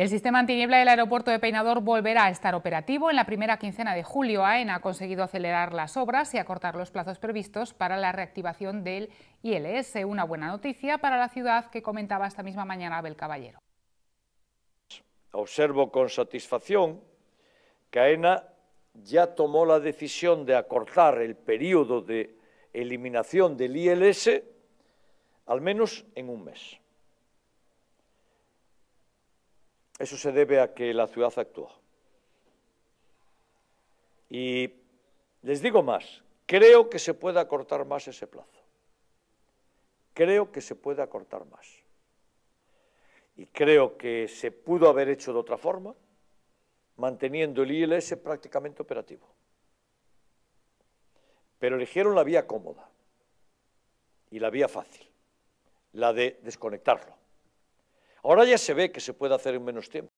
El sistema antiniebla del aeropuerto de Peinador volverá a estar operativo. En la primera quincena de julio, AENA ha conseguido acelerar las obras y acortar los plazos previstos para la reactivación del ILS. Una buena noticia para la ciudad que comentaba esta misma mañana Abel Caballero. Observo con satisfacción que AENA ya tomó la decisión de acortar el periodo de eliminación del ILS al menos en un mes. Eso se debe a que la ciudad actúa. Y les digo más, creo que se puede acortar más ese plazo. Creo que se puede acortar más. Y creo que se pudo haber hecho de otra forma, manteniendo el ILS prácticamente operativo. Pero eligieron la vía cómoda y la vía fácil, la de desconectarlo. Ahora ya se ve que se puede hacer en menos tiempo.